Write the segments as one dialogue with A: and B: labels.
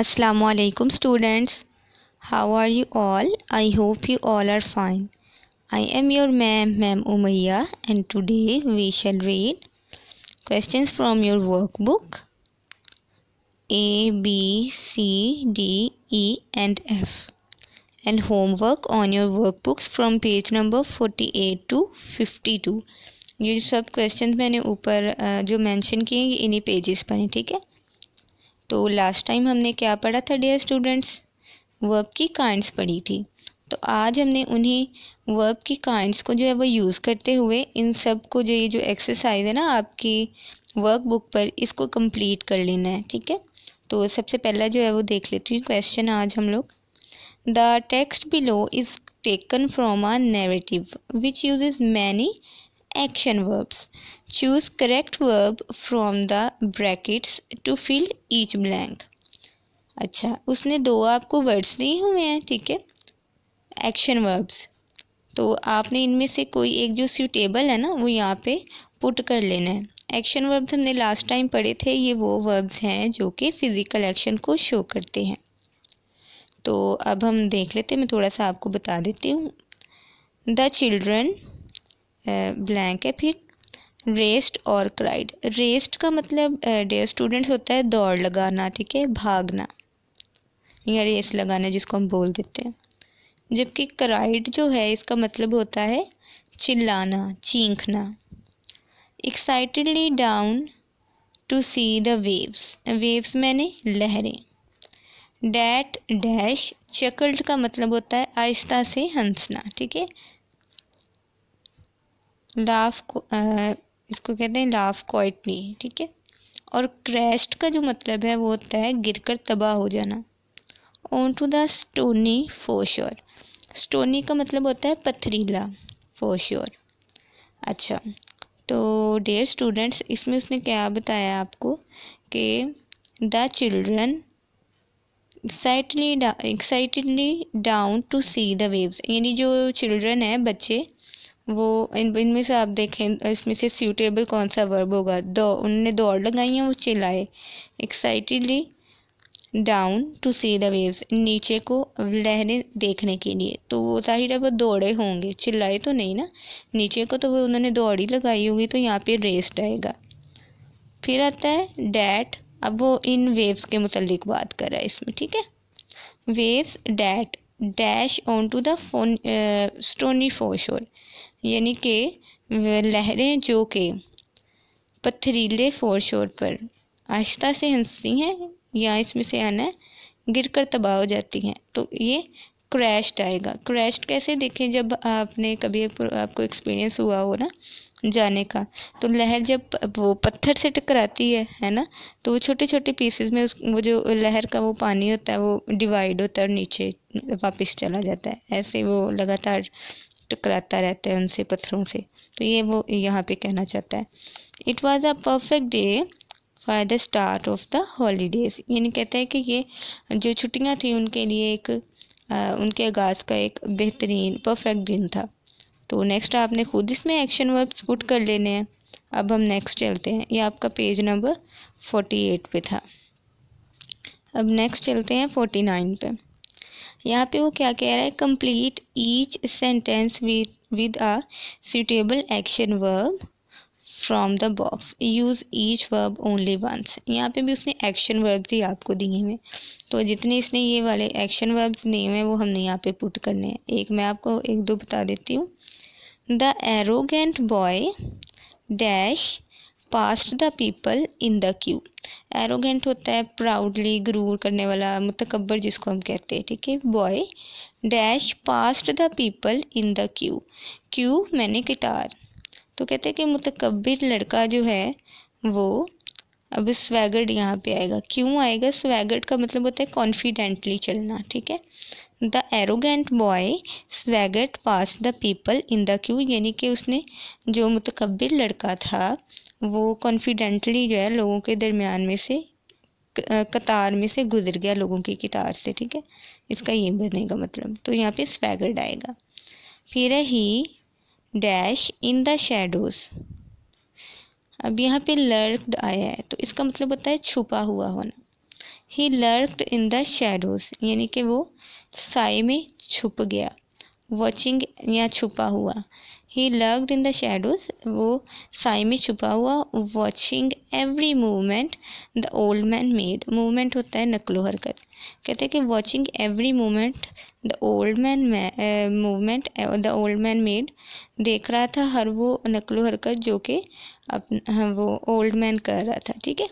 A: असलकुम students how are you all I hope you all are fine I am your ma'am ma'am Umaiya and today we shall read question from your workbook A B C D E and F and homework on your workbooks from page number forty eight to fifty two ये सब question मैंने ऊपर जो mention किए हैं इन्हीं pages पर हैं ठीक है तो लास्ट टाइम हमने क्या पढ़ा था डियर स्टूडेंट्स वर्ब की काइंड्स पढ़ी थी तो आज हमने उन्हीं वर्ब की काइंड्स को जो है वो यूज़ करते हुए इन सब को जो ये जो एक्सरसाइज है ना आपकी वर्कबुक पर इसको कंप्लीट कर लेना है ठीक है तो सबसे पहला जो है वो देख लेती हूँ क्वेश्चन आज हम लोग the text below is taken from a narrative which use many action verbs. Choose correct verb from the brackets to fill each blank. अच्छा उसने दो आपको वर्ड्स दिए हुए हैं ठीक है एक्शन वर्ब्स तो आपने इनमें से कोई एक जो सूटेबल है ना वो यहाँ पे पुट कर लेना है एक्शन वर्ब्स हमने लास्ट टाइम पढ़े थे ये वो वर्ब्स हैं जो कि फ़िज़िकल एक्शन को शो करते हैं तो अब हम देख लेते हैं मैं थोड़ा सा आपको बता देती हूँ द चिल्ड्रन ब्लैंक है फिर रेस्ट और क्राइड रेस्ट का मतलब डे स्टूडेंट्स होता है दौड़ लगाना ठीक है भागना या रेस लगाना जिसको हम बोल देते हैं जबकि क्राइड जो है इसका मतलब होता है चिल्लाना चीखना excitedly down to see the waves waves मैंने लहरें डैट डैश चकल्ड का मतलब होता है आहिस्ता से हंसना ठीक है लाफ को आ, इसको कहते हैं लाफ कोइटनी ठीक है और क्रैश्ड का जो मतलब है वो होता है गिरकर तबाह हो जाना on to the stony foreshore stony का मतलब होता है पथरीला फोश्योर अच्छा तो डेयर स्टूडेंट्स इसमें उसने क्या बताया आपको कि the children excitedly excitedly down to see the waves यानी जो चिल्ड्रन है बच्चे वो इन इनमें से आप देखें इसमें से सूटेबल कौन सा वर्ब होगा दो उनने दौड़ लगाई हैं वो चिल्लाए excitedly down to see the waves नीचे को लहरें देखने के लिए तो वो जाहिर है वो दौड़े होंगे चिल्लाए तो नहीं ना नीचे को तो वो उन्होंने दौड़ी लगाई होगी तो यहाँ पे रेस्ट आएगा फिर आता है डैट अब वो इन वेव्स के मतलब बात कर रहा है इसमें ठीक है waves that dash on to phone, uh, stony यानी कि लहरें जो कि पथरीले फोर शोर पर आहिस्ता से हंसती हैं या इसमें से आना गिर कर तबाह हो जाती हैं तो ये क्रैश्ड आएगा क्रैश्ड कैसे देखें जब आपने कभी आपको एक्सपीरियंस हुआ हो ना जाने का तो लहर जब वो पत्थर से टकराती है है ना तो वो छोटे छोटे पीसेस में उस वो जो लहर का वो पानी होता है वो डिवाइड होता है और नीचे वापस चला जाता है ऐसे वो लगातार टकराता रहता है उनसे पत्थरों से तो ये वो यहाँ पे कहना चाहता है it was a perfect day for the start of the holidays यानी कहता है कि ये जो छुट्टियाँ थी उनके लिए एक आ, उनके आगाज़ का एक बेहतरीन परफेक्ट दिन था तो नेक्स्ट आपने ख़ुद इसमें एक्शन वर्ब्स पुट कर लेने हैं अब हम नेक्स्ट चलते हैं ये आपका पेज नंबर फोर्टी एट पे था अब नेक्स्ट चलते हैं फोर्टी नाइन पे यहाँ पे वो क्या कह रहा है complete each sentence with with a suitable action verb from the box use each verb only once यहाँ पे भी उसने एक्शन वर्ब्स ही आपको दिए हैं तो जितने इसने ये वाले एक्शन वर्ब्स दिए हुए हैं वो हमने यहाँ पे पुट करने हैं एक मैं आपको एक दो बता देती हूँ the arrogant boy dash past the people in the queue arrogant होता है प्राउडली ग्रूर करने वाला मुतकबर जिसको हम कहते हैं ठीक है boy dash past the people in the queue queue मैंने कितार तो कहते हैं कि मुतकबर लड़का जो है वो अब स्वैगर्ड यहाँ पे आएगा क्यों आएगा स्वैगर्ड का मतलब होता है कॉन्फिडेंटली चलना ठीक है the arrogant boy swaggered past the people in the queue यानी कि उसने जो मतकबर लड़का था वो कॉन्फिडेंटली जो है लोगों के दरमियान में से कतार में से गुजर गया लोगों की कतार से ठीक है इसका ये बनेगा मतलब तो यहाँ पे स्वैगर्ड आएगा फिर ही डैश इन द शेडोज अब यहाँ पे लर्कड आया है तो इसका मतलब होता है छुपा हुआ होना ही लर्कड इन द शेडोज यानी कि वो साय में छुप गया वॉचिंग या छुपा हुआ ही लर्ग्ड इन द शेडोज वो साय में छुपा हुआ watching every movement the old man made movement होता है नकलो हरकत कहते हैं कि watching every movement the old man movement the old man made देख रहा था हर वो नकलो हरकत जो कि अपना हाँ, वो ओल्ड मैन कर रहा था ठीक है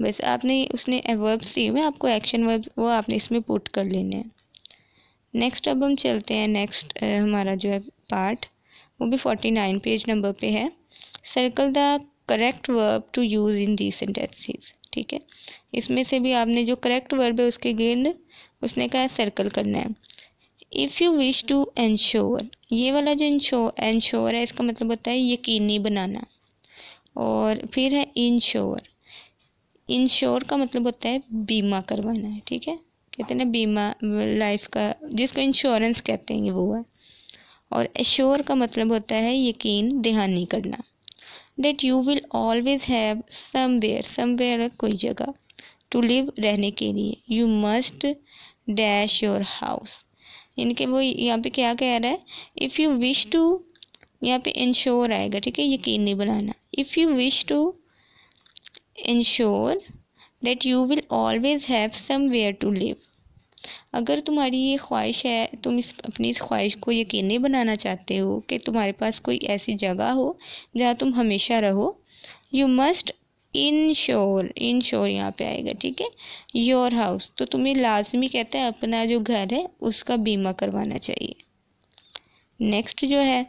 A: बस आपने उसने वर्ब्स दिए हुए आपको एक्शन वर्ब्स वो आपने इसमें पुट कर लेने हैं नेक्स्ट अब हम चलते हैं नेक्स्ट हमारा जो है पार्ट वो भी फोर्टी नाइन पेज नंबर पे है circle the correct verb to use in the sentences ठीक है इसमें से भी आपने जो करेक्ट वर्ब है उसके गिर्द उसने कहा है सर्कल करना है if you wish to ensure ये वाला जो इंश्योर इंश्योर है इसका मतलब होता है यकीनी बनाना और फिर है इंश्योर इंश्योर का मतलब होता है बीमा करवाना है ठीक है कहते हैं ना बीमा लाइफ का जिसको इंश्योरेंस कहते हैं वो है और एश्योर का मतलब होता है यकीन दहानी करना that you will always have somewhere somewhere कोई जगह टू लिव रहने के लिए you must dash your house इनके वो यहाँ पे क्या कह रहा है इफ़ यू विश टू यहाँ पे इंश्योर आएगा ठीक है यकीन नहीं बनाना if you wish to ensure that you will always have somewhere to live अगर तुम्हारी ये ख्वाहिश है तुम इस अपनी इस ख्वाहिश को यकीनी बनाना चाहते हो कि तुम्हारे पास कोई ऐसी जगह हो जहाँ तुम हमेशा रहो you must ensure ensure यहाँ पे आएगा ठीक है योर हाउस तो तुम्हें लाजमी कहते हैं अपना जो घर है उसका बीमा करवाना चाहिए नेक्स्ट जो है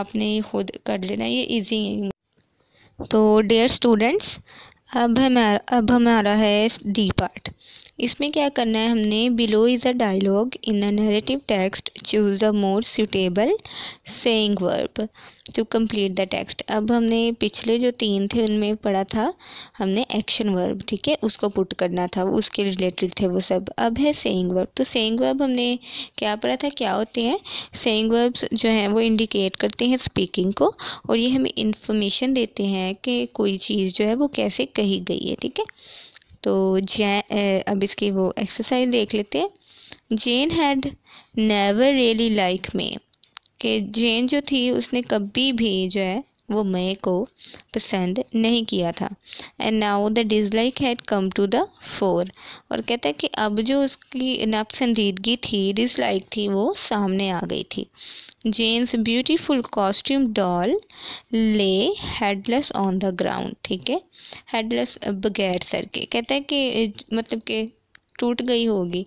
A: आपने खुद कर लेना ये ईजी है तो डेयर स्टूडेंट्स अब हमारा अब हमारा है डी पार्ट इसमें क्या करना है हमने below is a dialogue in the narrative text choose the more suitable saying verb to complete the text अब हमने पिछले जो तीन थे उनमें पढ़ा था हमने एक्शन वर्ब ठीक है उसको पुट करना था उसके रिलेटेड थे वो सब अब है सेइंग वर्ब तो सेइंग वर्ब हमने क्या पढ़ा था क्या होते हैं सेइंग वर्ब्स जो हैं वो इंडिकेट करते हैं स्पीकिंग को और ये हमें इन्फॉर्मेशन देते हैं कि कोई चीज़ जो है वो कैसे कही गई है ठीक है तो जैन अब इसकी वो एक्सरसाइज देख लेते हैं Jane had never really like me कि जेन जो थी उसने कभी भी जो है वो मे को पसंद नहीं किया था and now the dislike had come to the fore और कहता है कि अब जो उसकी नापसंदीदगी थी डिसलाइक थी वो सामने आ गई थी Jane's beautiful costume doll lay headless on the ground ठीक है हेडलेस बगैर सर के कहते हैं कि मतलब कि टूट गई होगी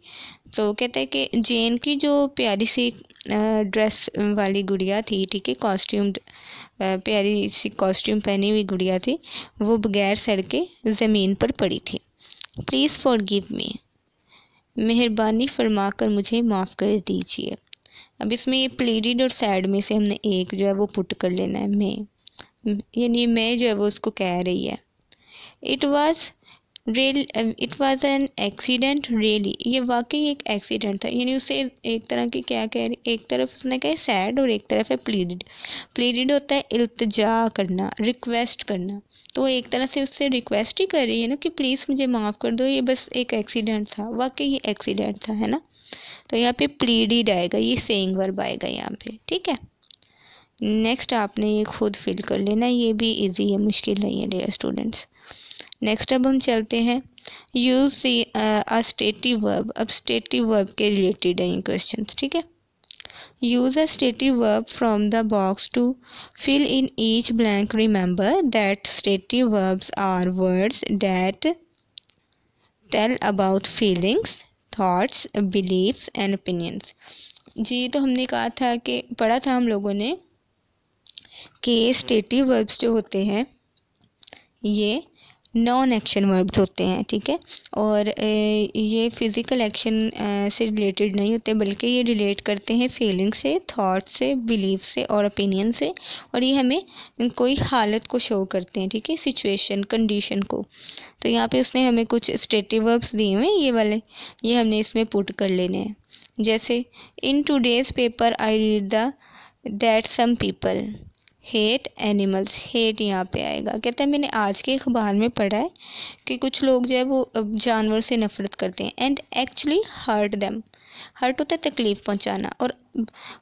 A: तो कहते हैं कि जेन की जो प्यारी सी ड्रेस वाली गुड़िया थी ठीक है कॉस्ट्यूम प्यारी सी कॉस्ट्यूम पहनी हुई गुड़िया थी वो बगैर सर के ज़मीन पर पड़ी थी प्लीज़ फॉर गिव मी मेहरबानी फरमा कर मुझे माफ़ कर दीजिए अब इसमें ये प्लेडेड और सैड में से हमने एक जो है वो पुट कर लेना है मैं हम्म, यानी मैं जो है वो उसको कह रही है it was real it was an accident really ये वाकई एक एक्सीडेंट था यानी उसे एक तरह की क्या कह रही एक तरफ उसने कहा सैड और एक तरफ है प्लीडेड प्लीडेड होता है इल्तजा करना रिक्वेस्ट करना तो एक तरह से उससे रिक्वेस्ट ही कर रही है ना कि प्लीज़ मुझे माफ़ कर दो ये बस एक एक्सीडेंट था वाकई ये एक्सीडेंट था है ना तो यहाँ पे प्लीडिड आएगा ये सेइंग वर्ब आएगा यहाँ पे ठीक है नेक्स्ट आपने ये खुद फिल कर लेना ये भी इजी है मुश्किल नहीं है डेयर स्टूडेंट्स नेक्स्ट अब हम चलते हैं use see a stative verb अब स्टेटिव वर्ब के रिलेटेड है ये क्वेश्चन ठीक है use a stative verb from the box to fill in each blank remember that stative verbs are words that tell about feelings thoughts beliefs and opinions जी तो हमने कहा था कि पढ़ा था हम लोगों ने कि स्टेटिव वर्ब्स जो होते हैं ये नॉन एक्शन वर्ब्स होते हैं ठीक है और ये फिज़िकल एक्शन से रिलेटेड नहीं होते बल्कि ये रिलेट करते हैं फीलिंग से थॉट से बिलीव से और ओपिनियन से और ये हमें कोई हालत को शो करते हैं ठीक है सिचुएशन कंडीशन को तो यहाँ पे उसने हमें कुछ स्टेटिव वर्ब्स दिए हुए हैं ये वाले ये हमने इसमें पुट कर लेने हैं जैसे in today's paper I read the that some people hate animals hate यहाँ पे आएगा कहते हैं मैंने आज के अखबार में पढ़ा है कि कुछ लोग जो है वो जानवर से नफ़रत करते हैं and actually hurt them hurt होता है तकलीफ़ पहुंचाना और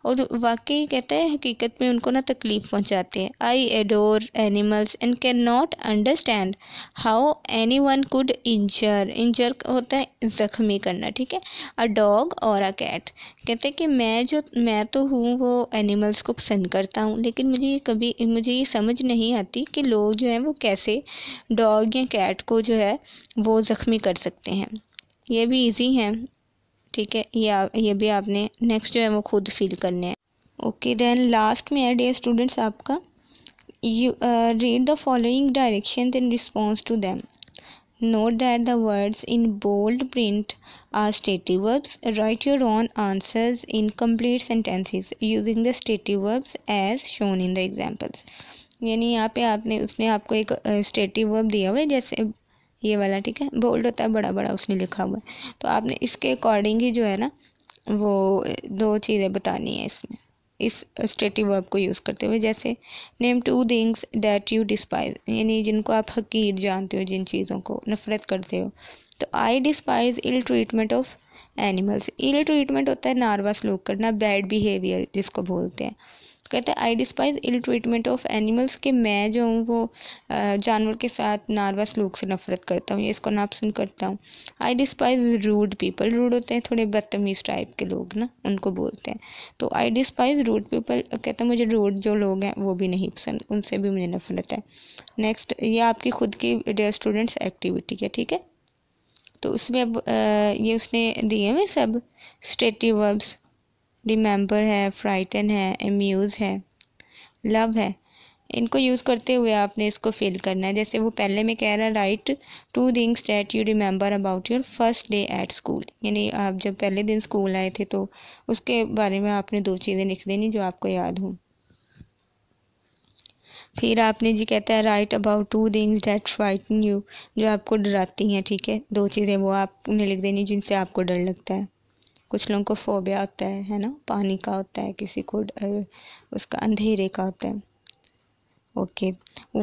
A: और वाकई कहते हैं हकीकत में उनको ना तकलीफ़ पहुंचाते हैं I adore animals and can not understand how anyone could injure injure होता है ज़ख्मी करना ठीक है अ डॉग और अ कैट कहते हैं कि मैं जो मैं तो हूँ वो एनिमल्स को पसंद करता हूँ लेकिन मुझे ये कभी मुझे ये समझ नहीं आती कि लोग जो हैं वो कैसे डॉग या कैट को जो है वो ज़ख्मी कर सकते हैं ये भी इजी हैं ठीक है ये ये भी आपने नेक्स्ट जो है वो खुद फील करने हैं ओके देन लास्ट में है डेयर स्टूडेंट्स आपका you read the following direction in response to them note that the words in bold print are stative verbs write your own answers in complete sentences using the stative verbs as shown in the examples यानी यहाँ पे आपने उसने आपको एक stative uh, verb दिया हुआ है जैसे ये वाला ठीक है बोल्ड होता है बड़ा बड़ा उसने लिखा हुआ है तो आपने इसके अकॉर्डिंग ही जो है ना वो दो चीज़ें बतानी है इसमें इस स्टेटिव वर्ब को यूज़ करते हुए जैसे name two things that you despise यानी जिनको आप हकीर जानते हो जिन चीज़ों को नफ़रत करते हो तो I despise ill treatment of animals ill treatment होता है नार्वस लोग करना बैड बिहेवियर जिसको बोलते हैं कहते हैं I despise ill treatment of animals के मैं जो हूँ वो जानवर के साथ नार्वस लोग से नफरत करता हूँ इसको नापसंद करता हूँ I despise rude people rude होते हैं थोड़े बदतमीज़ टाइप के लोग ना उनको बोलते हैं तो आई डिस्पाइज रूड पीपल कहते हैं मुझे रूड जो लोग हैं वो भी नहीं पसंद उनसे भी मुझे नफरत है नेक्स्ट ये आपकी खुद की स्टूडेंट्स एक्टिविटी है ठीक है तो उसमें अब ये उसने दिए हुए सब स्टेटिव वर्ब्स रिमेंबर है फ्राइटन है एम्यूज़ है लव है इनको यूज़ करते हुए आपने इसको फिल करना है जैसे वो पहले में कह रहा है write two things that you remember about your first day at school यानी आप जब पहले दिन स्कूल आए थे तो उसके बारे में आपने दो चीज़ें लिख देनी जो आपको याद हों फिर आपने जी कहता है write about two things that frighten you जो आपको डराती हैं ठीक है दो चीज़ें वो आपने लिख देनी जिनसे आपको डर लगता है कुछ लोगों को फोबिया होता है है ना पानी का होता है किसी को उसका अंधेरे का होता है okay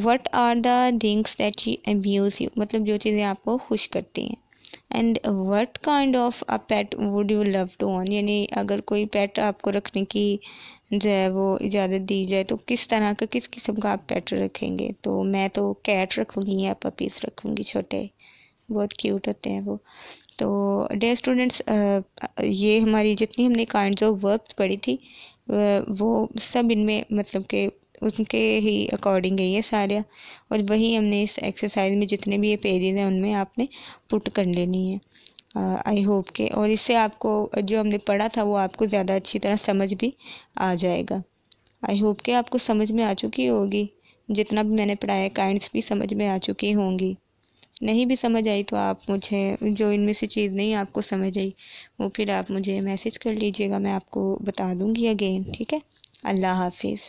A: what are the things that amuse you मतलब जो चीज़ें आपको खुश करती हैं and what kind of a pet would you love to own यानी अगर कोई पेट आपको रखने की जो है वो इजाज़त दी जाए तो किस तरह का किस किस्म का आप पेट रखेंगे तो मैं तो कैट रखूँगी या पपीस रखूँगी छोटे बहुत क्यूट होते हैं वो तो डे स्टूडेंट्स ये हमारी जितनी हमने काइंड ऑफ वर्क पढ़ी थी वो सब इनमें मतलब के उनके ही अकॉर्डिंग है ये सारे और वही हमने इस एक्सरसाइज में जितने भी ये पेजेस हैं उनमें आपने पुट कर लेनी है आई होप के और इससे आपको जो हमने पढ़ा था वो आपको ज़्यादा अच्छी तरह समझ भी आ जाएगा आई होप के आपको समझ में आ चुकी होगी जितना भी मैंने पढ़ाया काइंड्स भी समझ में आ चुकी होंगी नहीं भी समझ आई तो आप मुझे जो इनमें से चीज़ नहीं आपको समझ आई वो फिर आप मुझे मैसेज कर लीजिएगा मैं आपको बता दूँगी अगेन ठीक है अल्लाह हाफिज़